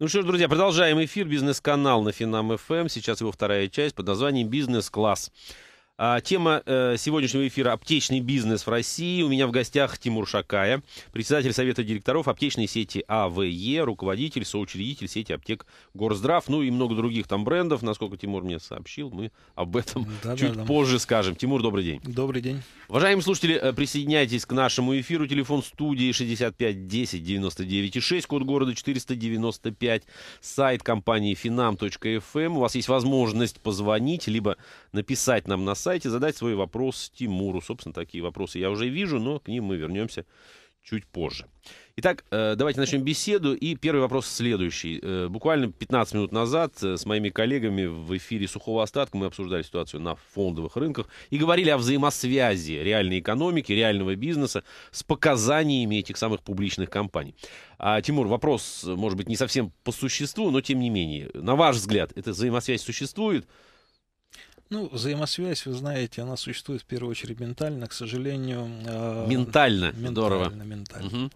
Ну что ж, друзья, продолжаем эфир. Бизнес-канал на Финам ФМ. Эм. Сейчас его вторая часть под названием «Бизнес-класс». А, тема э, сегодняшнего эфира «Аптечный бизнес в России». У меня в гостях Тимур Шакая, председатель Совета директоров аптечной сети АВЕ, руководитель, соучредитель сети аптек Горздрав, ну и много других там брендов. Насколько Тимур мне сообщил, мы об этом да, чуть да, да. позже скажем. Тимур, добрый день. Добрый день. Уважаемые слушатели, э, присоединяйтесь к нашему эфиру. Телефон студии 65 10 99 6, код города 495, сайт компании finam.fm. Эм. У вас есть возможность позвонить, либо написать нам на сайт сайте, задать свой вопрос Тимуру. Собственно, такие вопросы я уже вижу, но к ним мы вернемся чуть позже. Итак, э, давайте начнем беседу. И первый вопрос следующий. Э, буквально 15 минут назад э, с моими коллегами в эфире «Сухого остатка» мы обсуждали ситуацию на фондовых рынках и говорили о взаимосвязи реальной экономики, реального бизнеса с показаниями этих самых публичных компаний. А, Тимур, вопрос, может быть, не совсем по существу, но тем не менее. На ваш взгляд, эта взаимосвязь существует? Ну, взаимосвязь, вы знаете, она существует в первую очередь ментально, к сожалению... Э, ментально, ментально, здорово. Ментально. Угу.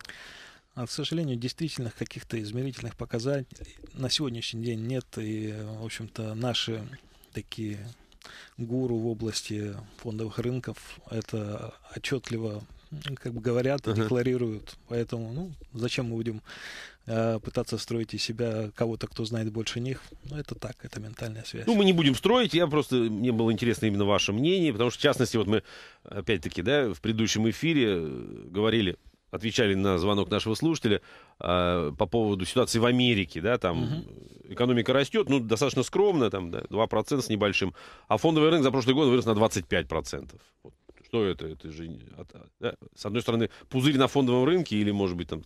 А, к сожалению, действительных каких-то измерительных показателей на сегодняшний день нет. И, в общем-то, наши такие гуру в области фондовых рынков это отчетливо как бы говорят, uh-huh. декларируют. Поэтому, ну, зачем мы будем э, пытаться строить из себя кого-то, кто знает больше них? Ну, это так, это ментальная связь. Ну, мы не будем строить, я просто, мне было интересно именно ваше мнение, потому что, в частности, вот мы, опять-таки, да, в предыдущем эфире э, говорили отвечали на звонок нашего слушателя э, по поводу ситуации в Америке, да, там Uh-huh. экономика растет, ну, достаточно скромно, там, да, 2% с небольшим, а фондовый рынок за прошлый год вырос на 25%. Вот что это? Это же, а, а, да? с одной стороны, пузырь на фондовом рынке или, может быть, там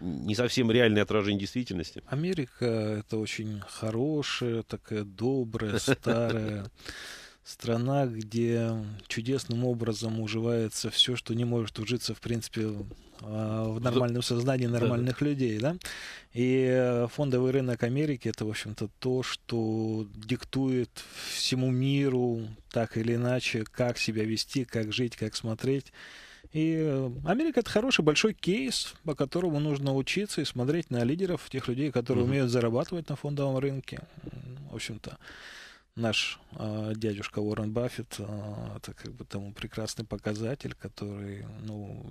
не совсем реальное отражение действительности. Америка — это очень хорошая, такая добрая, старая страна, где чудесным образом уживается все, что не может ужиться, в принципе, а, в нормальном сознании нормальных да, людей, да. И фондовый рынок Америки это, в общем-то, то, что диктует всему миру так или иначе, как себя вести, как жить, как смотреть. И Америка это хороший большой кейс, по которому нужно учиться и смотреть на лидеров, тех людей, которые угу. умеют зарабатывать на фондовом рынке. В общем-то наш э, дядюшка Уоррен Баффет, э, это как бы тому прекрасный показатель, который, ну,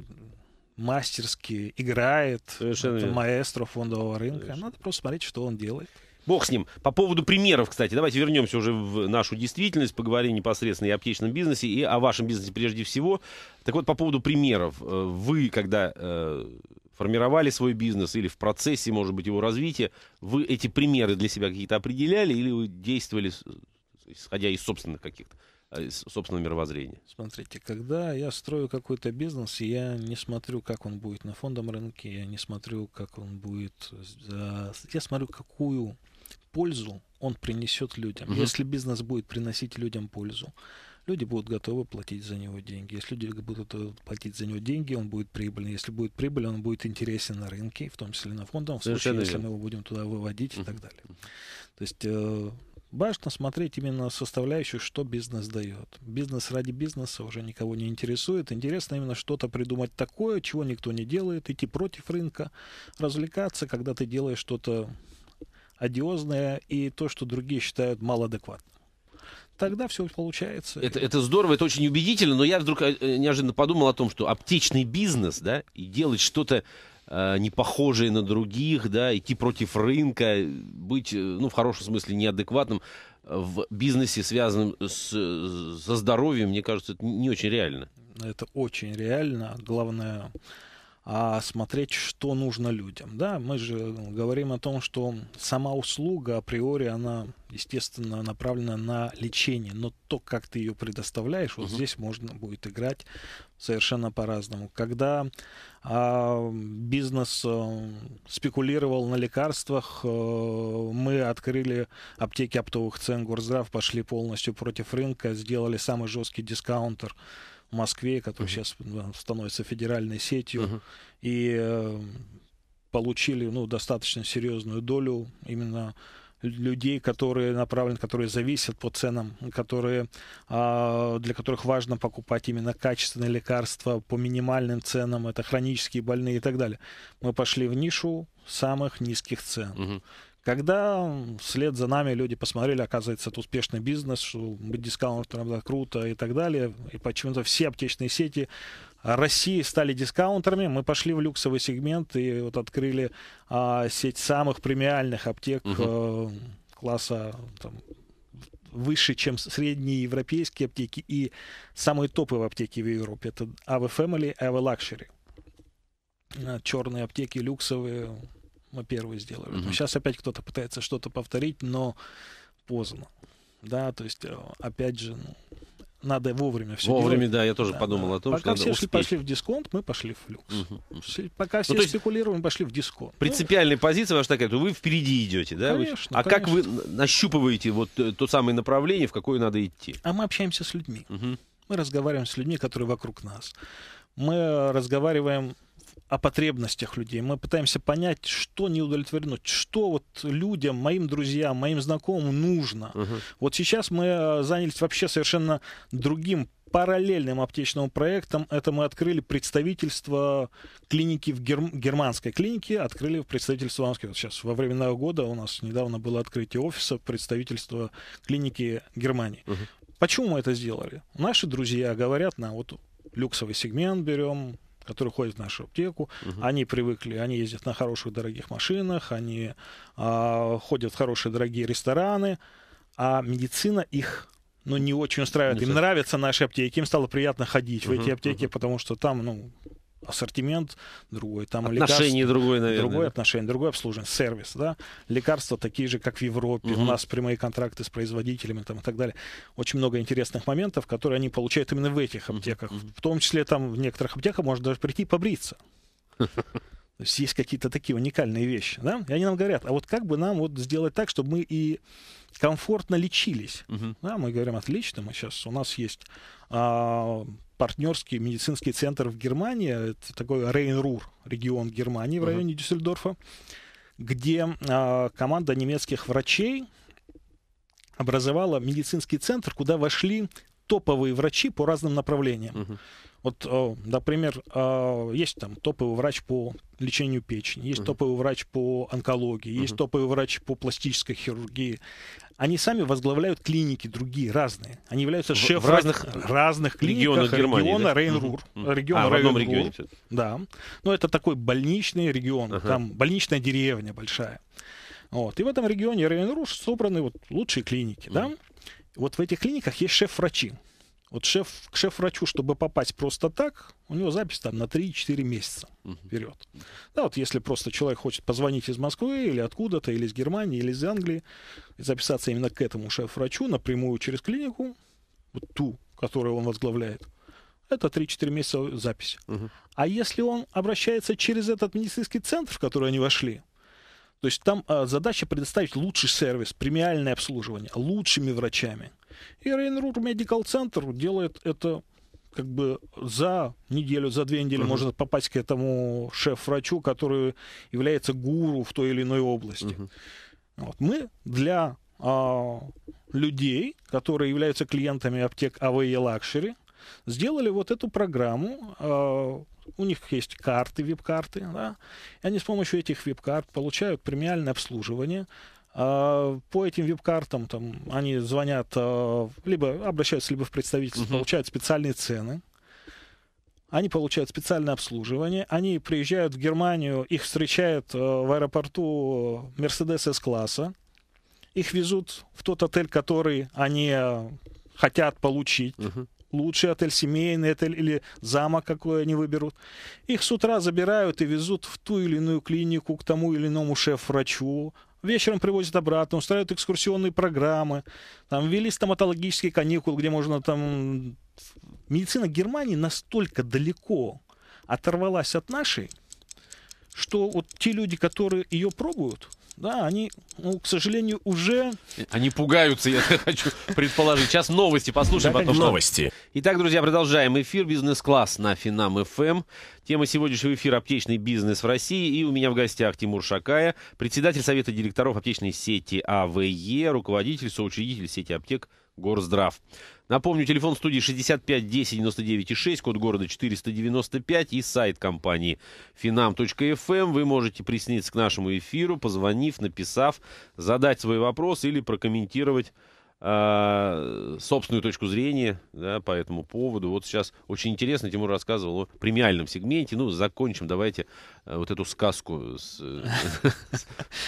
мастерски играет, Совершенно это маэстро фондового рынка. Совершенно. Надо просто смотреть, что он делает. Бог с ним. По поводу примеров, кстати, давайте вернемся уже в нашу действительность, поговорим непосредственно и о аптечном бизнесе, и о вашем бизнесе прежде всего. Так вот, по поводу примеров. Э, вы, когда э, формировали свой бизнес или в процессе, может быть, его развития, вы эти примеры для себя какие-то определяли или вы действовали исходя из собственных каких-то а, из собственного мировоззрения. Смотрите, когда я строю какой-то бизнес, я не смотрю, как он будет на фондовом рынке, я не смотрю, как он будет... Я смотрю, какую пользу он принесет людям. Угу. Если бизнес будет приносить людям пользу, люди будут готовы платить за него деньги. Если люди будут э, платить за него деньги, он будет прибыльный. Если будет прибыль, он будет интересен на рынке, в том числе на фондовом, в случае, если мы его будем туда выводить угу. и так далее. То есть э, Важно смотреть именно составляющую, что бизнес дает. Бизнес ради бизнеса уже никого не интересует. Интересно именно что-то придумать такое, чего никто не делает, идти против рынка, развлекаться, когда ты делаешь что-то одиозное и то, что другие считают малоадекватным тогда все получается. Это, это здорово, это очень убедительно, но я вдруг э, э, неожиданно подумал о том, что аптечный бизнес, да, и делать что-то Э, не похожие на других, да, идти против рынка, быть, э, ну, в хорошем смысле, неадекватным в бизнесе, связанном с, э, со здоровьем, мне кажется, это не очень реально. Это очень реально. Главное а смотреть, что нужно людям. Да, мы же ну, говорим о том, что сама услуга априори, она, естественно, направлена на лечение, но то, как ты ее предоставляешь, вот угу. здесь можно будет играть совершенно по-разному. Когда а, бизнес а, спекулировал на лекарствах, а, мы открыли аптеки оптовых цен Горздрав, пошли полностью против рынка, сделали самый жесткий дискаунтер Москве, который uh-huh. сейчас становится федеральной сетью, uh-huh. и э, получили ну, достаточно серьезную долю именно людей, которые направлены, которые зависят по ценам, которые, а, для которых важно покупать именно качественные лекарства по минимальным ценам, это хронические больные и так далее. Мы пошли в нишу самых низких цен. Угу. Когда вслед за нами люди посмотрели, оказывается, это успешный бизнес, что быть дискаунтером да, круто и так далее, и почему-то все аптечные сети России стали дискаунтерами, мы пошли в люксовый сегмент и вот открыли а, сеть самых премиальных аптек угу. э, класса там, выше, чем средние европейские аптеки и самые топы в аптеке в Европе. Это AV Family, AV Luxury. Э, Черные аптеки люксовые, мы первые сделали. Угу. Сейчас опять кто-то пытается что-то повторить, но поздно. Да, то есть, э, опять же, ну, надо вовремя все Вовремя, делать. да, я тоже да, подумал да. о том, Пока что все успеть. пошли в дисконт, мы пошли в люкс. Угу. Все, пока ну, все ну, спекулируем, мы пошли в дисконт. Принципиальная ну, позиция ваша такая, вы впереди идете, да? Конечно, а конечно. как вы нащупываете вот э, то самое направление, в какое надо идти? А мы общаемся с людьми. Угу. Мы разговариваем с людьми, которые вокруг нас. Мы разговариваем о потребностях людей. Мы пытаемся понять, что не удовлетворено, что вот людям, моим друзьям, моим знакомым нужно. Угу. Вот сейчас мы э, занялись вообще совершенно другим параллельным аптечным проектом. Это мы открыли представительство клиники в гер... германской клинике, открыли представительство в Омске. Вот сейчас во время Нового года у нас недавно было открытие офиса представительства клиники Германии. Угу. Почему мы это сделали? Наши друзья говорят нам, вот люксовый сегмент берем, которые ходят в нашу аптеку, угу. они привыкли, они ездят на хороших дорогих машинах, они а, ходят в хорошие дорогие рестораны, а медицина их ну, не очень устраивает. Не им так. нравятся наши аптеки, им стало приятно ходить угу, в эти аптеки, угу. потому что там, ну, ассортимент другой. Там отношение другое, наверное. Другое отношение, другое обслуживание, сервис. Да? Лекарства такие же, как в Европе. Угу. У нас прямые контракты с производителями там, и так далее. Очень много интересных моментов, которые они получают именно в этих аптеках. Угу. В том числе там в некоторых аптеках можно даже прийти побриться. То есть есть какие-то такие уникальные вещи, да? И они нам говорят, а вот как бы нам вот сделать так, чтобы мы и комфортно лечились, угу. да? Мы говорим, отлично, мы сейчас у нас есть а, партнерский медицинский центр в Германии, это такой Рейн-Рур, регион Германии в районе uh-huh. Дюссельдорфа, где э, команда немецких врачей образовала медицинский центр, куда вошли топовые врачи по разным направлениям. Uh-huh. Вот, э, например, э, есть там топовый врач по лечению печени, есть uh-huh. топовый врач по онкологии, uh-huh. есть топовый врач по пластической хирургии, они сами возглавляют клиники другие, разные. Они являются шефом разных, разных клиниках региона Германии, региона да? Рейнрур. Mm-hmm. Региона а, в одном регионе. Да. Но ну, это такой больничный регион, uh-huh. там больничная деревня большая. Вот. И в этом регионе Рейн-Рур собраны вот лучшие клиники. Mm-hmm. Да? Вот в этих клиниках есть шеф-врачи. Вот шеф, к шеф-врачу, чтобы попасть просто так, у него запись там на 3-4 месяца вперед. Да, вот если просто человек хочет позвонить из Москвы или откуда-то, или из Германии, или из Англии, записаться именно к этому шеф-врачу напрямую через клинику, вот ту, которую он возглавляет, это 3-4 месяца запись. Угу. А если он обращается через этот медицинский центр, в который они вошли, то есть там а, задача предоставить лучший сервис, премиальное обслуживание, лучшими врачами. И Рейнрур Медикал Центр делает это как бы за неделю, за две недели uh-huh. можно попасть к этому шеф-врачу, который является гуру в той или иной области. Uh-huh. Вот. Мы для а, людей, которые являются клиентами аптек АВЕ Лакшери, сделали вот эту программу. Э, у них есть карты, вип-карты. Да? И они с помощью этих вип-карт получают премиальное обслуживание. Э, по этим вип-картам там, они звонят, э, либо обращаются либо в представительство, угу. получают специальные цены. Они получают специальное обслуживание. Они приезжают в Германию, их встречают в аэропорту Мерседес С-класса. Их везут в тот отель, который они хотят получить. Uh-huh лучший отель, семейный отель или замок какой они выберут. Их с утра забирают и везут в ту или иную клинику к тому или иному шеф-врачу, Вечером привозят обратно, устраивают экскурсионные программы, там ввели стоматологический каникул где можно там... Медицина Германии настолько далеко оторвалась от нашей, что вот те люди, которые ее пробуют, да, они, ну, к сожалению, уже... Они пугаются, я хочу предположить. Сейчас новости послушаем, да, потом новости. Итак, друзья, продолжаем эфир «Бизнес-класс» на Финам ФМ. Эм. Тема сегодняшнего эфира «Аптечный бизнес в России». И у меня в гостях Тимур Шакая, председатель Совета директоров аптечной сети АВЕ, руководитель, соучредитель сети аптек «Горздрав». Напомню, телефон студии 65 10 99 6, код города 495 и сайт компании finam.fm. Эм. Вы можете присоединиться к нашему эфиру, позвонив, написав, задать свой вопрос или прокомментировать Э, собственную точку зрения да, по этому поводу. Вот сейчас очень интересно, Тимур рассказывал о премиальном сегменте. Ну, закончим, давайте э, вот эту сказку с, э,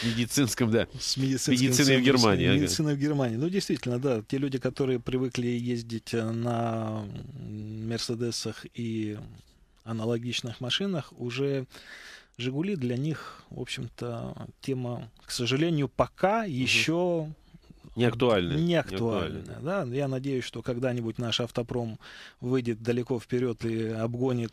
медицинским, да, с медициной в Германии. С медициной в Германии. Ну, действительно, да, те люди, которые привыкли ездить на Мерседесах и аналогичных машинах, уже Жигули для них, в общем-то, тема, к сожалению, пока еще не актуально. Не актуально, Да? Я надеюсь, что когда-нибудь наш автопром выйдет далеко вперед и обгонит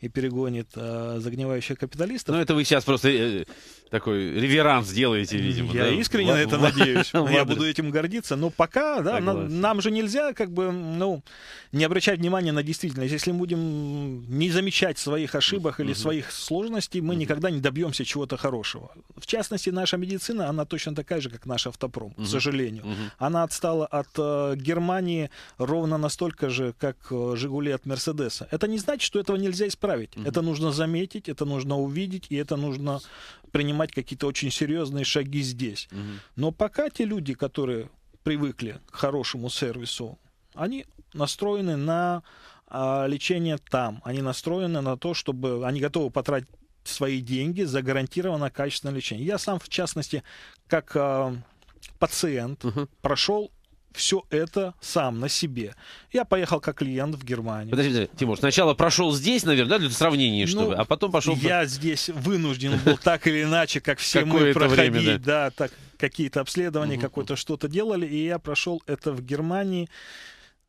и перегонит э, загнивающих капиталистов. Ну, это вы сейчас просто э, такой реверанс делаете, видимо. Я да? искренне на это надеюсь. Я буду этим гордиться. Но пока, да, на, нам же нельзя как бы, ну, не обращать внимания на действительность. Если мы будем не замечать своих ошибок или своих сложностей, мы никогда не добьемся чего-то хорошего. В частности, наша медицина, она точно такая же, как наш автопром, к сожалению. Она отстала от э, Германии ровно настолько же, как э, «Жигули» от «Мерседеса». Это не значит, что этого нельзя исправить. Это нужно заметить, это нужно увидеть, и это нужно принимать какие-то очень серьезные шаги здесь. Угу. Но пока те люди, которые привыкли к хорошему сервису, они настроены на а, лечение там, они настроены на то, чтобы они готовы потратить свои деньги за гарантированно качественное лечение. Я сам, в частности, как а, пациент, угу. прошел все это сам на себе. Я поехал как клиент в Германию. Подожди, подожди Тимур, сначала прошел здесь, наверное, да, для сравнения, ну, чтобы, а потом пошел... Я здесь вынужден был так или иначе, как все мы проходили, да? так какие-то обследования, угу. какое-то что-то делали, и я прошел это в Германии.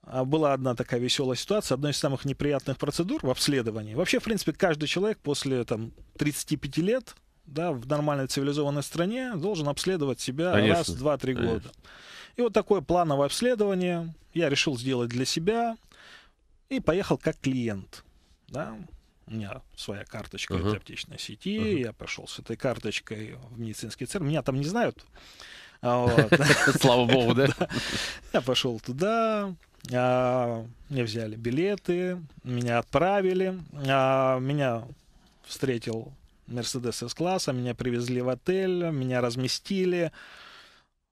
А, была одна такая веселая ситуация, одна из самых неприятных процедур в обследовании. Вообще, в принципе, каждый человек после там, 35 лет да, в нормальной цивилизованной стране должен обследовать себя конечно, раз, два, три конечно. года. И вот такое плановое обследование я решил сделать для себя и поехал как клиент. Да? У меня своя карточка uh-huh. из аптечной сети, uh-huh. я пошел с этой карточкой в медицинский центр. Меня там не знают. А Слава богу, да? Я пошел туда, а, мне взяли билеты, меня отправили, а, меня встретил Мерседес С-класса, меня привезли в отель, меня разместили,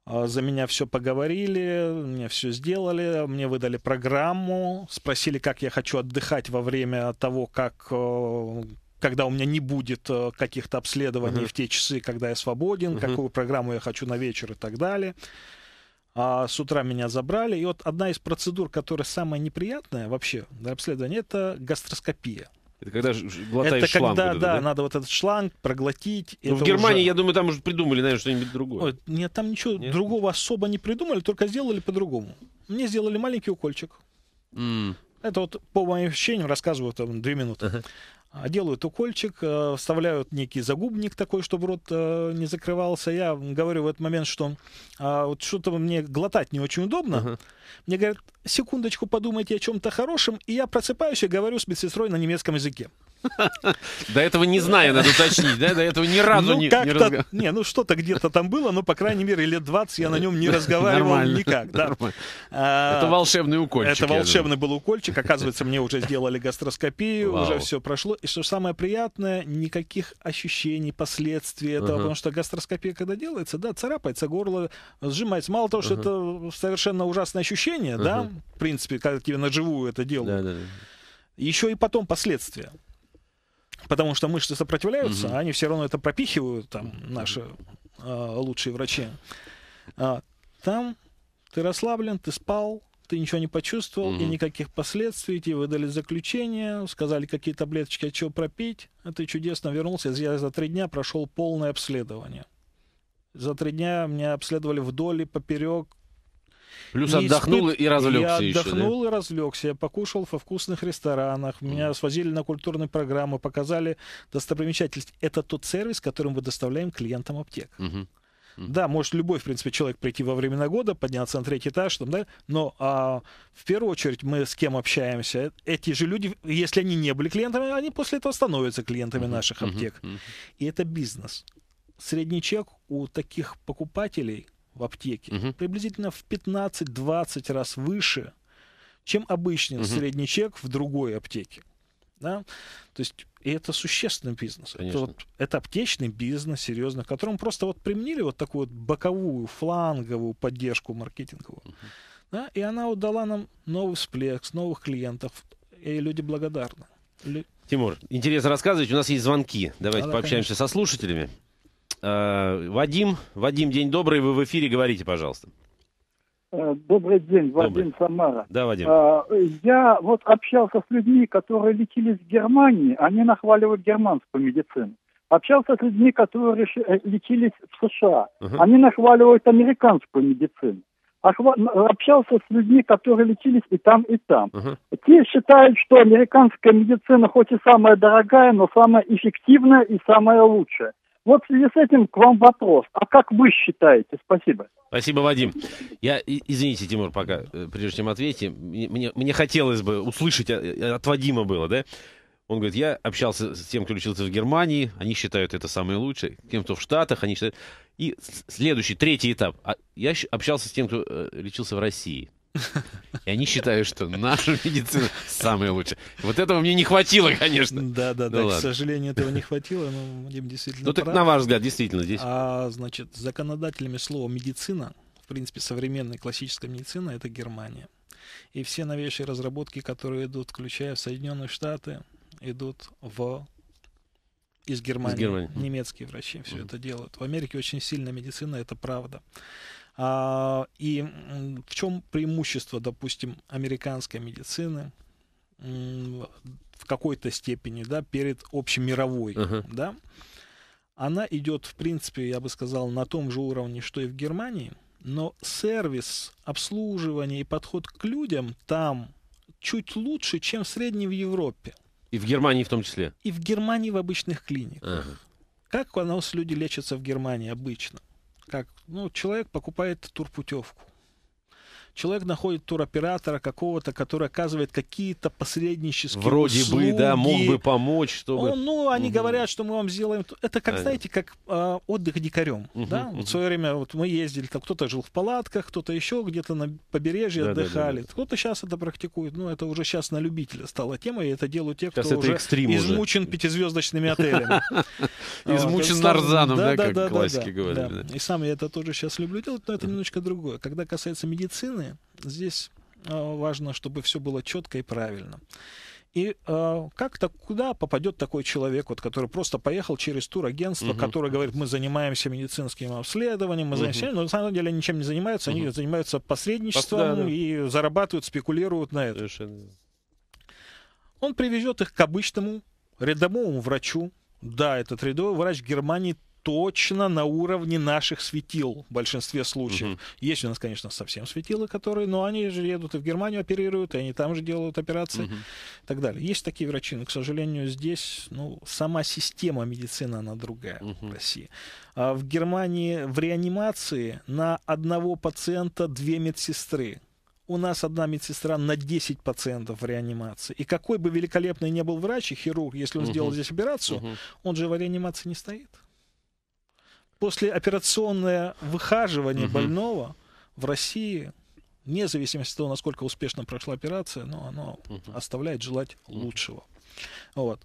а, за меня все поговорили, мне все сделали, мне выдали программу, спросили, как я хочу отдыхать во время того, как э, когда у меня не будет э, каких-то обследований uh-huh. в те часы, когда я свободен, uh-huh. какую программу я хочу на вечер и так далее. А с утра меня забрали. И вот одна из процедур, которая самая неприятная вообще для обследования, это гастроскопия. Это когда глотаешь это шланг. Когда, вот это, да, да, надо вот этот шланг проглотить. Ну, в Германии, уже... я думаю, там уже придумали, наверное, что-нибудь другое. Ой, нет, там ничего нет? другого особо не придумали, только сделали по-другому. Мне сделали маленький укольчик. Mm. Это вот по моим ощущениям рассказываю там две минуты. Uh-huh. А, делают укольчик, э, вставляют некий загубник такой, чтобы рот э, не закрывался. Я говорю в этот момент, что а, вот что-то мне глотать не очень удобно. Uh-huh. Мне говорят, секундочку подумайте о чем-то хорошем, и я просыпаюсь и говорю с медсестрой на немецком языке. До этого не знаю, надо уточнить, да? До этого ни разу ну, не, не разговаривал. Не, ну что-то где-то там было, но, по крайней мере, лет 20 я на нем не разговаривал никак. А, это волшебный укольчик. Это волшебный был укольчик. Оказывается, мне уже сделали гастроскопию, уже все прошло. И что самое приятное, никаких ощущений, последствий этого, потому что гастроскопия, когда делается, да, царапается горло, сжимается. Мало того, что это совершенно ужасное ощущение, да, в принципе, когда тебе наживую это делают. Еще и потом последствия потому что мышцы сопротивляются, угу. а они все равно это пропихивают, там, наши э, лучшие врачи. А, там ты расслаблен, ты спал, ты ничего не почувствовал, угу. и никаких последствий, тебе выдали заключение, сказали, какие таблеточки от чего пропить, а ты чудесно вернулся, я за три дня прошел полное обследование. За три дня меня обследовали вдоль и поперек, Плюс не отдохнул испыт... и развлекся. Я еще, отдохнул да? и развлекся. Я покушал во вкусных ресторанах. Меня mm. свозили на культурные программы, показали достопримечательность. Это тот сервис, которым мы доставляем клиентам аптек. Mm-hmm. Mm-hmm. Да, может любой, в принципе, человек прийти во времена года, подняться на третий этаж, там, да, но а, в первую очередь мы с кем общаемся? Эти же люди, если они не были клиентами, они после этого становятся клиентами mm-hmm. наших аптек. Mm-hmm. И это бизнес. Средний чек у таких покупателей в аптеке угу. приблизительно в 15-20 раз выше, чем обычный угу. средний чек в другой аптеке. Да? То есть это существенный бизнес. Это, вот, это аптечный бизнес, серьезно, которому просто вот применили вот такую вот боковую, фланговую поддержку маркетинговую. uh Да? И она вот дала нам новый всплеск, новых клиентов. И люди благодарны. Лю... Тимур, интересно рассказывать. У нас есть звонки. Давайте да, пообщаемся конечно. со слушателями. Э, Вадим, Вадим, день добрый, вы в эфире, говорите, пожалуйста. Э, добрый день, Вадим Добрый. Самара. Да, Вадим. Э, я вот общался с людьми, которые лечились в Германии, они нахваливают германскую медицину. Общался с людьми, которые лечились в США, uh они нахваливают американскую медицину. Общался с людьми, которые лечились и там, и там. Uh-huh. Те считают, что американская медицина хоть и самая дорогая, но самая эффективная и самая лучшая. Вот в связи с этим к вам вопрос. А как вы считаете? Спасибо. Спасибо, Вадим. Я, извините, Тимур, пока, э, прежде чем ответите, мне, мне хотелось бы услышать, э, э, от Вадима было, да? Он говорит, я общался с тем, кто учился в Германии, они считают это самое лучшее, тем, кто в Штатах, они считают... И следующий, третий этап. А я общался с тем, кто лечился в России. И они считают, что наша медицина самая лучшая. Вот этого мне не хватило, конечно. Да, да, ну да. Ну, к сожалению, этого не хватило, но Дим действительно. Ну, так прав. на ваш взгляд, действительно здесь. А значит, законодателями слова медицина, в принципе, современная классическая медицина это Германия. И все новейшие разработки, которые идут, включая Соединенные Штаты, идут в из Германии. Из Германии. Немецкие врачи все mm-hmm. это делают. В Америке очень сильная медицина, это правда. А, и в чем преимущество, допустим, американской медицины в какой-то степени, да, перед общемировой, uh-huh. да? Она идет, в принципе, я бы сказал, на том же уровне, что и в Германии, но сервис, обслуживание и подход к людям там чуть лучше, чем в среднем в Европе. И в Германии в том числе? И в Германии в обычных клиниках. Ага. Как у нас люди лечатся в Германии обычно? как, ну, человек покупает турпутевку человек находит туроператора какого-то, который оказывает какие-то посреднические Вроде услуги. бы, да, мог бы помочь, чтобы... Он, ну, они угу. говорят, что мы вам сделаем... Это как, а, знаете, как э, отдых дикарем, угу, да? Угу. Вот в свое время вот мы ездили, там кто-то жил в палатках, кто-то еще где-то на побережье да, отдыхали. Да, да, да. Кто-то сейчас это практикует, ну, это уже сейчас на любителя стала тема, и это делают те, сейчас кто уже измучен уже. пятизвездочными отелями. Измучен нарзаном, да, как классики говорят. И сам я это тоже сейчас люблю делать, но это немножко другое. Когда касается медицины, данные. Здесь а, важно, чтобы все было четко и правильно. И э, а, как-то куда попадет такой человек, вот, который просто поехал через турагентство, uh-huh. которое говорит, мы занимаемся медицинским обследованием, мы uh-huh. занимаемся, но на самом деле они ничем не занимаются, uh-huh. они занимаются посредничеством Пос... и зарабатывают, спекулируют на это. Совершенно. Он привезет их к обычному рядовому врачу. Да, этот рядовой врач Германии точно на уровне наших светил в большинстве случаев. Угу. Есть у нас, конечно, совсем светила, которые, но они же едут и в Германию оперируют, и они там же делают операции угу. и так далее. Есть такие врачи, но, к сожалению, здесь ну, сама система медицины, она другая угу. в России. А в Германии в реанимации на одного пациента две медсестры у нас одна медсестра на 10 пациентов в реанимации. И какой бы великолепный ни был врач и хирург, если он угу. сделал здесь операцию, угу. он же в реанимации не стоит послеоперационное выхаживание угу. больного в России, вне зависимости от того, насколько успешно прошла операция, но оно угу. оставляет желать лучшего. Вот.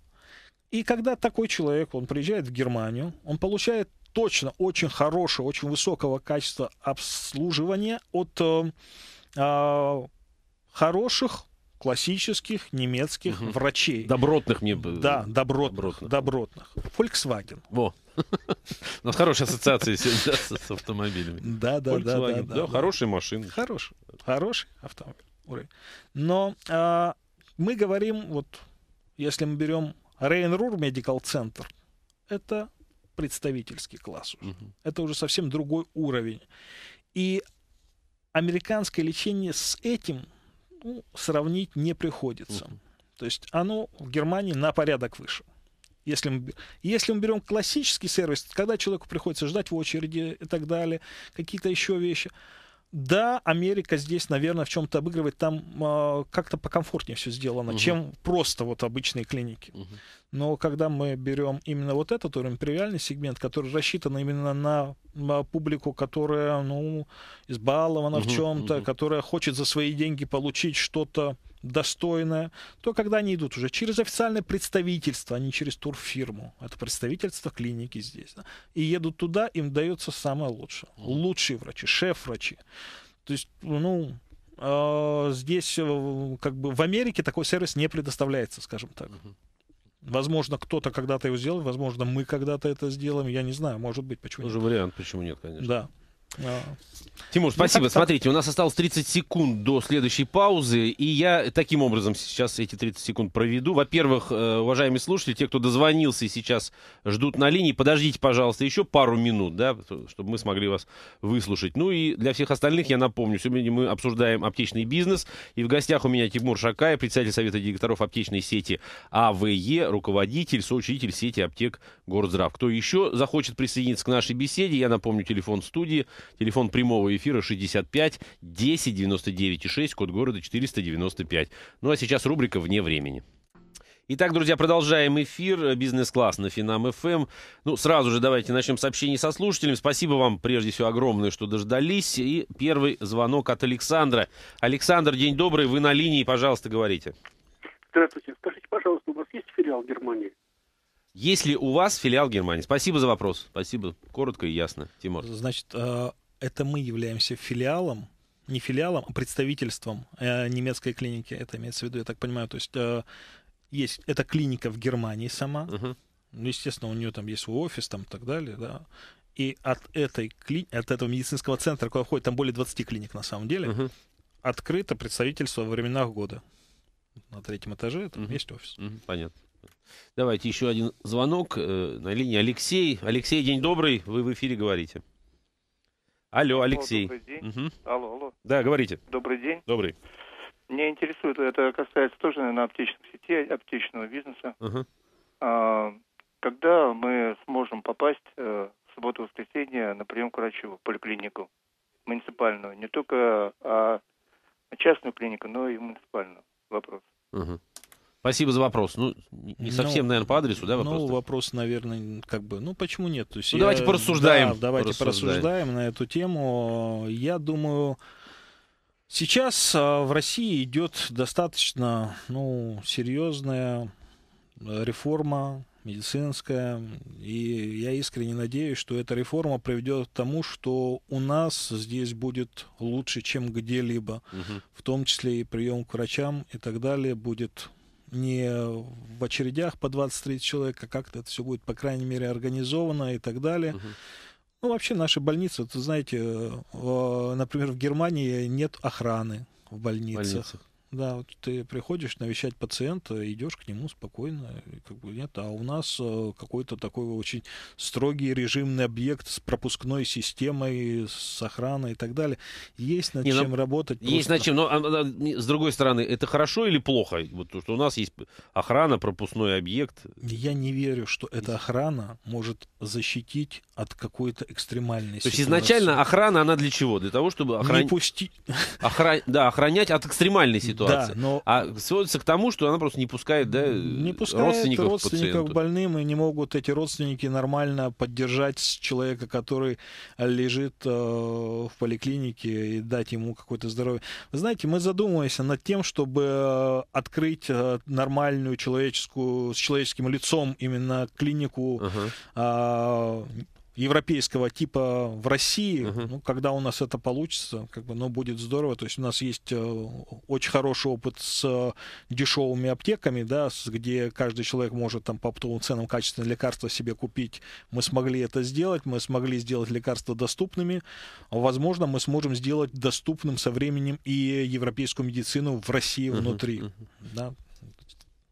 И когда такой человек, он приезжает в Германию, он получает точно очень хорошее, очень высокого качества обслуживания от э, а, хороших классических немецких угу. врачей. Добротных мне бы. Да, э, добротных, добротных. Добротных. Volkswagen. Во. У нас хорошие ассоциации сегодня с автомобилями. Да, да, да. Да, да хорошие машины. Хороший. Хороший автомобиль. Но а, мы говорим, вот если мы берем Rain рур Medical Center это представительский класс уже. Угу. Это уже совсем другой уровень. И американское лечение с этим ну, сравнить не приходится. То есть оно в Германии на порядок выше. Если мы, если мы берем классический сервис, когда человеку приходится ждать в очереди и так далее, какие-то еще вещи, да, Америка здесь, наверное, в чем-то обыгрывает. Там э, как-то покомфортнее все сделано, угу. чем просто вот обычные клиники. Угу. Но когда мы берем именно вот этот уровень, привиальный сегмент, который рассчитан именно на, на публику, которая, ну, избалована угу, в чем-то, угу. которая хочет за свои деньги получить что-то достойное, то когда они идут уже через официальное представительство, а не через турфирму, это представительство клиники здесь, да, и едут туда, им дается самое лучшее. Лучшие врачи, шеф-врачи. То есть, ну, э, здесь э, как бы в Америке такой сервис не предоставляется, скажем так. Возможно, кто-то когда-то его сделал, возможно, мы когда-то это сделаем, я не знаю, может быть, почему Тоже нет. вариант, почему нет, конечно. Да. Тимур, ну, спасибо. Ну, Смотрите, у нас осталось 30 секунд до следующей паузы, и я таким образом сейчас эти 30 секунд проведу. Во-первых, э, уважаемые слушатели, те, кто дозвонился и сейчас ждут на линии, подождите, пожалуйста, еще пару минут, да, чтобы мы смогли вас выслушать. Ну и для всех остальных я напомню, сегодня мы обсуждаем аптечный бизнес, и в гостях у меня Тимур Шакай, председатель Совета директоров аптечной сети АВЕ, руководитель, соучредитель сети аптек Горздрав. Кто еще захочет присоединиться к нашей беседе, я напомню, телефон студии 8 Телефон прямого эфира 65 10 99 6, код города 495. Ну а сейчас рубрика «Вне времени». Итак, друзья, продолжаем эфир. Бизнес-класс на Финам ФМ. Эм. Ну, сразу же давайте начнем сообщение со слушателями. Спасибо вам, прежде всего, огромное, что дождались. И первый звонок от Александра. Александр, день добрый. Вы на линии, пожалуйста, говорите. Здравствуйте. Скажите, пожалуйста, у вас есть филиал в Германии? Есть ли у вас филиал Германии? Спасибо за вопрос. Спасибо. Коротко и ясно. Тимур. Значит, э, это мы являемся филиалом, не филиалом, а представительством э, немецкой клиники. Это имеется в виду, я так понимаю. То есть э, есть эта клиника в Германии сама. Ну, естественно, у нее там есть свой офис, там и так далее, да. И от этой кли... от этого медицинского центра, куда входит, там более 20 клиник на самом деле, открыто представительство во временах года. На третьем этаже там есть офис. Понятно. Давайте еще один звонок э, на линии Алексей. Алексей, день добрый, вы в эфире говорите. Алло, Алексей. Алло, добрый день. Угу. Алло, алло. Да, говорите. Добрый день. Добрый. Мне интересует, это касается тоже, наверное, аптечной сетей аптечного бизнеса. Угу. когда мы сможем попасть э, в субботу-воскресенье на прием к врачу в поликлинику муниципальную? Не только а, а частную клинику, но и муниципальную. Вопрос. Угу. Спасибо за вопрос. Ну, не совсем, ну, наверное, по адресу, да, вопрос? Ну, вопрос, наверное, как бы, ну, почему нет? То есть ну, я, давайте порассуждаем. Да, давайте порассуждаем. порассуждаем на эту тему. Я думаю, сейчас а, в России идет достаточно, ну, серьезная реформа медицинская, и я искренне надеюсь, что эта реформа приведет к тому, что у нас здесь будет лучше, чем где-либо, угу. в том числе и прием к врачам и так далее будет не в очередях по 20-30 человек, а как-то это все будет, по крайней мере, организовано и так далее. Угу. Ну, вообще наши больницы, вот, знаете, э, например, в Германии нет охраны в больницах. Больницы. Да, вот ты приходишь навещать пациента, идешь к нему спокойно, как бы нет. А у нас э, какой-то такой очень строгий режимный объект с пропускной системой, с охраной и так далее. Есть над не, ну, чем нам... работать. Есть над чем, но а, а, с другой стороны, это хорошо или плохо? Вот то, что у нас есть охрана, пропускной объект. Я не верю, что эта охрана может защитить от какой-то экстремальной то ситуации. То есть изначально охрана, она для чего? Для того, чтобы охранять... Не пусти... Охра... Да, охранять от экстремальной ситуации ситуации. Да, но... А сводится к тому, что она просто не пускает, да, не пускает родственников, родственников к больным и не могут эти родственники нормально поддержать человека, который лежит э, в поликлинике и дать ему какое-то здоровье. Вы знаете, мы задумываемся над тем, чтобы э, открыть э, нормальную человеческую с человеческим лицом именно клинику. Uh-huh. Э, европейского типа в России. Uh-huh. Ну, когда у нас это получится, как бы, но ну, будет здорово. То есть у нас есть э, очень хороший опыт с дешевыми аптеками, да, где каждый человек может там по оптовым ценам качественное лекарство себе купить. Мы смогли это сделать, мы смогли сделать лекарства доступными. Возможно, мы сможем сделать доступным со временем и европейскую медицину в России uh-huh. внутри. Uh-huh. Да.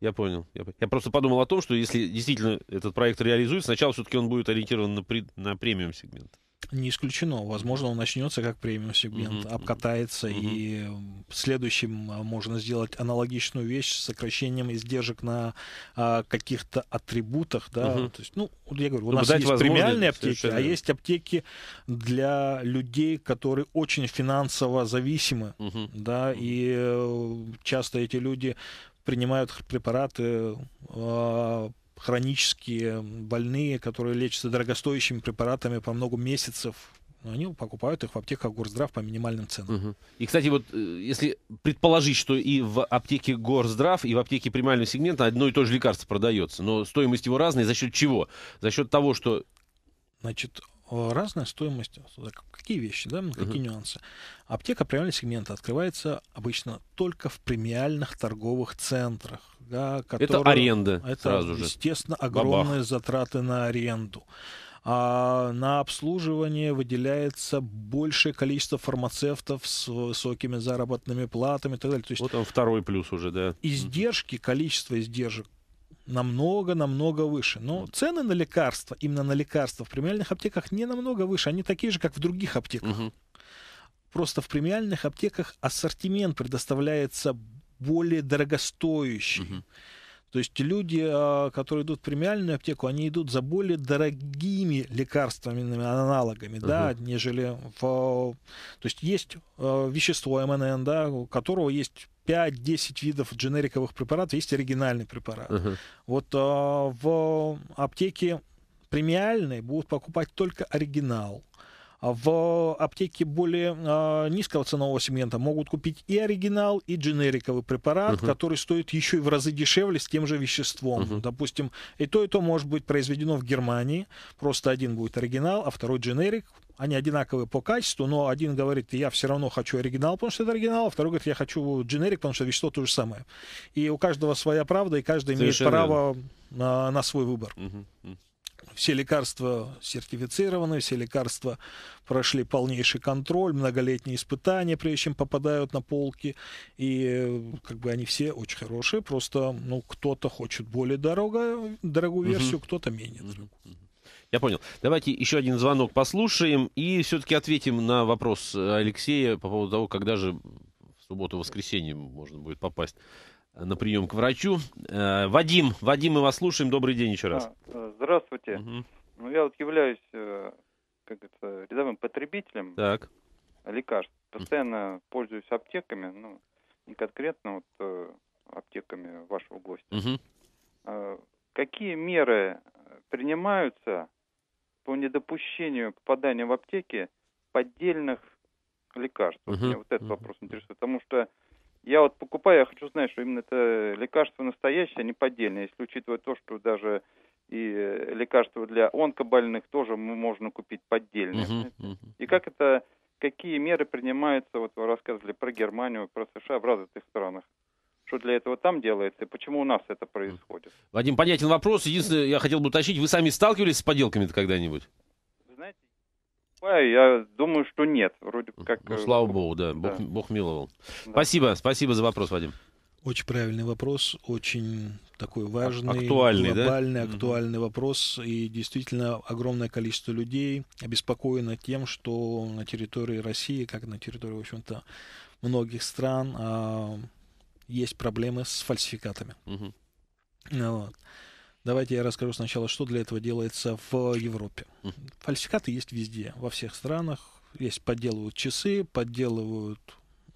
Я понял. Я, я просто подумал о том, что если действительно этот проект реализуется, сначала все-таки он будет ориентирован на, при, на премиум-сегмент. Не исключено. Возможно, он начнется как премиум-сегмент, угу, обкатается, угу. и следующим а, можно сделать аналогичную вещь с сокращением издержек на а, каких-то атрибутах. Да? Угу. То есть, ну, я говорю, у ну, нас есть премиальные аптеки, совершенно. а есть аптеки для людей, которые очень финансово зависимы. Угу. Да, и э, часто эти люди принимают препараты а, хронические больные, которые лечатся дорогостоящими препаратами по много месяцев, они покупают их в аптеках Горздрав по минимальным ценам. Угу. И, кстати, вот э, если предположить, что и в аптеке Горздрав, и в аптеке премиального сегмента одно и то же лекарство продается, но стоимость его разная, за счет чего? За счет того, что... Значит, Э, разная стоимость, какие вещи, да, какие uh-huh. нюансы. Аптека премиального сегмента открывается обычно только в премиальных торговых центрах. Да, которые, это аренда это, сразу же. Естественно, огромные Бабах. затраты на аренду а на обслуживание выделяется большее количество фармацевтов с высокими заработными платами и так далее. То есть вот он второй плюс уже, да. Издержки, количество издержек намного-намного выше. Но цены на лекарства, именно на лекарства в премиальных аптеках не намного выше. Они такие же, как в других аптеках. Угу. Просто в премиальных аптеках ассортимент предоставляется более дорогостоящий. Угу. То есть люди, а, которые идут в премиальную аптеку, они идут за более дорогими лекарственными аналогами, угу. да, нежели в... А, то есть есть а, вещество МНН, да, у которого есть 5-10 видов дженериковых препаратов, есть оригинальный препарат. Uh-huh. Вот э, в аптеке премиальной будут покупать только оригинал. А в аптеке более э, низкого ценового сегмента могут купить и оригинал, и дженериковый препарат, uh-huh. который стоит еще и в разы дешевле с тем же веществом. Uh-huh. Допустим, и то, и то может быть произведено в Германии. Просто один будет оригинал, а второй дженерик они одинаковые по качеству, но один говорит, я все равно хочу оригинал, потому что это оригинал, а второй говорит, я хочу дженерик, потому что вещество то же самое. И у каждого своя правда, и каждый Совершенно имеет право на, на свой выбор. Угу. Все лекарства сертифицированы, все лекарства прошли полнейший контроль, многолетние испытания, прежде чем попадают на полки. И э, как бы они все очень хорошие, просто ну, кто-то хочет более дорого, дорогую версию, угу. кто-то менее дорогую. Я понял. Давайте еще один звонок послушаем и все-таки ответим на вопрос Алексея по поводу того, когда же в субботу-воскресенье можно будет попасть э, на прием к врачу. Э, Вадим, Вадим, мы вас слушаем. Добрый день еще раз. А, э, здравствуйте. Угу. Ну, я вот являюсь, как это, рядовым потребителем так. лекарств. Постоянно пользуюсь аптеками, ну, не конкретно вот аптеками вашего гостя. Угу. Какие меры принимаются по недопущению попадания в аптеки поддельных лекарств. Угу. Меня вот этот угу. вопрос интересует, потому что я вот покупаю, я хочу знать, что именно это лекарство настоящее, а не поддельное. Если учитывать то, что даже и э, лекарства для онкобольных тоже можно купить поддельные. Uh-huh, uh-huh. И как это, какие меры принимаются, вот вы рассказывали про Германию, про США в развитых странах что для этого там делается и почему у нас это происходит. Вадим, понятен вопрос. Единственное, я хотел бы уточнить, вы сами сталкивались с подделками когда-нибудь? Знаете, я думаю, что нет. Вроде как... Ну, э, слава богу, да. Бог, да. Бог миловал. Да. Спасибо, спасибо за вопрос, Вадим. Очень правильный вопрос, очень такой а, важный, актуальный, глобальный, да? актуальный mm вопрос. И действительно огромное количество людей обеспокоено тем, что на территории России, как на территории, в общем-то, многих стран, а, есть проблемы с фальсификатами. Угу. Вот. Давайте я расскажу сначала, что для этого делается в Европе. Угу. Фальсификаты есть везде, во всех странах. Есть подделывают часы, подделывают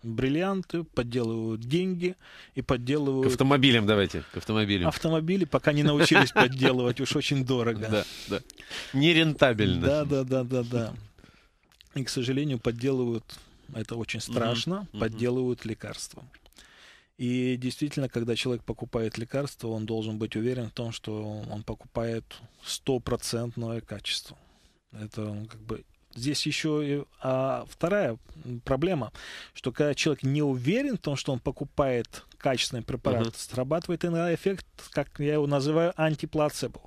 бриллианты, подделывают деньги и подделывают... К автомобилям давайте, к автомобилям. Автомобили пока не научились подделывать, уж очень дорого. Да, да. Нерентабельно. Да, да, да, да, да. И, к сожалению, подделывают, это очень страшно, подделывают лекарства. И действительно, когда человек покупает лекарство, он должен быть уверен в том, что он покупает стопроцентное качество. Это ну, как бы здесь еще и, а, вторая проблема, что когда человек не уверен в том, что он покупает качественный препарат, uh-huh. срабатывает иногда эффект, как я его называю, антиплацебо.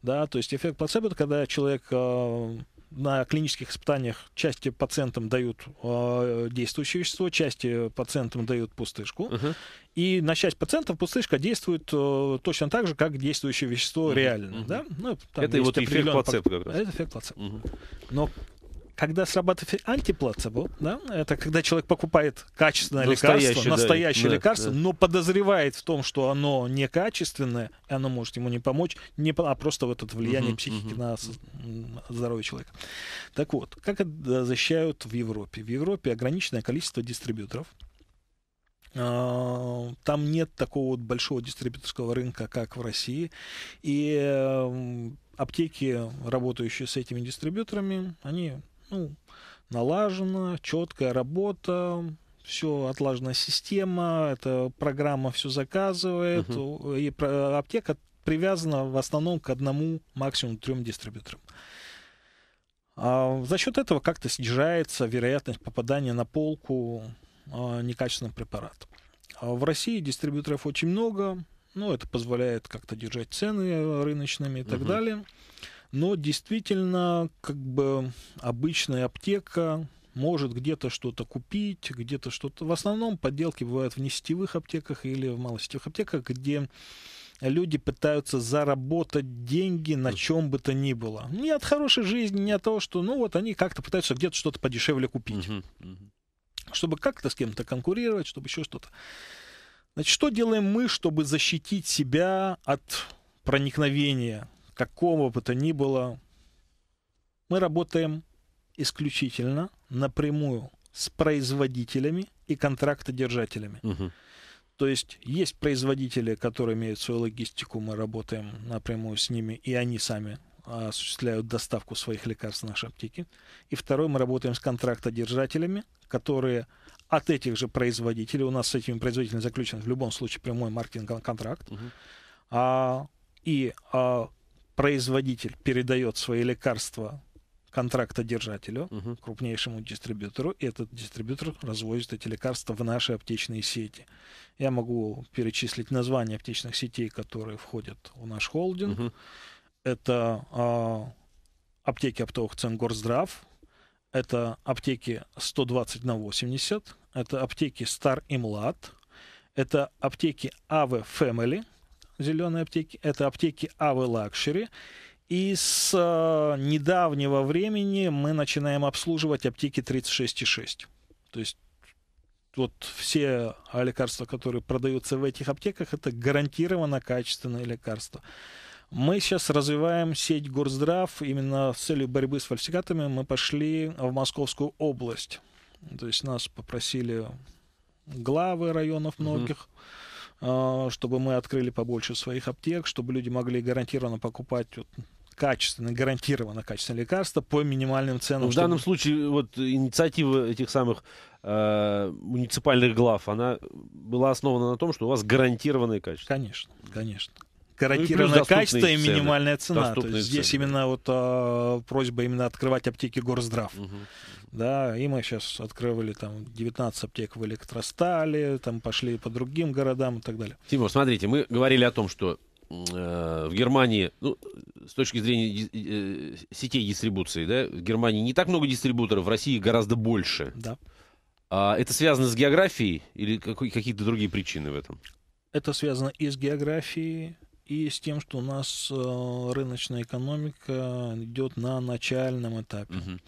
Да, то есть эффект плацебо, это когда человек а, на клинических испытаниях части пациентам дают э, действующее вещество, части пациентам дают пустышку. Uh-huh. И на часть пациентов пустышка действует э, точно так же, как действующее вещество uh-huh. реально. Uh-huh. Да? Ну, это вот эффект плацебо как Это эффект плацебо. Uh-huh. Но когда срабатывает антиплацебо, да, это когда человек покупает качественное настоящее, лекарство, настоящее да, лекарство, да. но подозревает в том, что оно некачественное, и оно может ему не помочь, не, а просто вот это влияние угу, психики угу. на здоровье человека. Так вот, как это защищают в Европе? В Европе ограниченное количество дистрибьюторов. А, там нет такого вот большого дистрибьюторского рынка, как в России. И эм, аптеки, работающие с этими дистрибьюторами, они ну, налажена, четкая работа, все отлаженная система, Это программа все заказывает, uh-huh. и аптека привязана в основном к одному, максимум трем дистрибьюторам. А за счет этого как-то снижается вероятность попадания на полку а, некачественных препаратов. А в России дистрибьюторов очень много, ну, это позволяет как-то держать цены рыночными и так uh-huh. далее. Но действительно, как бы обычная аптека может где-то что-то купить, где-то что-то. В основном подделки бывают в несетевых аптеках или в малосетевых аптеках, где люди пытаются заработать деньги на чем бы то ни было. Не от хорошей жизни, не от того, что, ну вот они как-то пытаются где-то что-то подешевле купить. Чтобы как-то с кем-то конкурировать, чтобы еще что-то. Значит, что делаем мы, чтобы защитить себя от проникновения какого бы то ни было. Мы работаем исключительно напрямую с производителями и контрактодержателями. Угу. То есть есть производители, которые имеют свою логистику, мы работаем напрямую с ними, и они сами осуществляют доставку своих лекарств в наши аптеки. И второй, мы работаем с контрактодержателями, которые от этих же производителей, у нас с этими производителями заключен в любом случае прямой маркетинговый контракт, угу. а, и а, производитель передает свои лекарства контрактодержателю, угу. крупнейшему дистрибьютору, и этот дистрибьютор развозит эти лекарства в наши аптечные сети. Я могу перечислить названия аптечных сетей, которые входят в наш холдинг. Угу. Это э, аптеки оптовых цен Горздрав, это аптеки 120 на 80, это аптеки Star и Млад. это аптеки AVE Family – зеленые аптеки, это аптеки Авы Лакшери. И с э, недавнего времени мы начинаем обслуживать аптеки 36,6. То есть вот все лекарства, которые продаются в этих аптеках, это гарантированно качественные лекарства. Мы сейчас развиваем сеть Горздрав. Именно с целью борьбы с фальсификатами мы пошли в Московскую область. То есть нас попросили главы районов многих. Mm-hmm а, чтобы мы открыли побольше своих аптек, чтобы люди могли гарантированно покупать вот, качественно, гарантированно качественное лекарство по минимальным ценам. Ну, в чтобы... данном случае вот инициатива этих самых э, муниципальных глав, она была основана на том, что у вас гарантированное качество. Конечно, конечно. Гарантированное ну, и качество цены. и минимальная цена. То есть цены. здесь именно вот э, просьба именно открывать аптеки Горздрав. Угу да, и мы сейчас открывали там 19 аптек в Электростале, там пошли по другим городам и так далее. Тимур, смотрите, мы говорили о том, что э, в Германии, ну, с точки зрения э, сетей дистрибуции, да, в Германии не так много дистрибуторов, в России гораздо больше. Да. А это связано с географией или какие-то другие причины в этом? Это связано и с географией, и с тем, что у нас э, рыночная экономика идет на начальном этапе. Угу.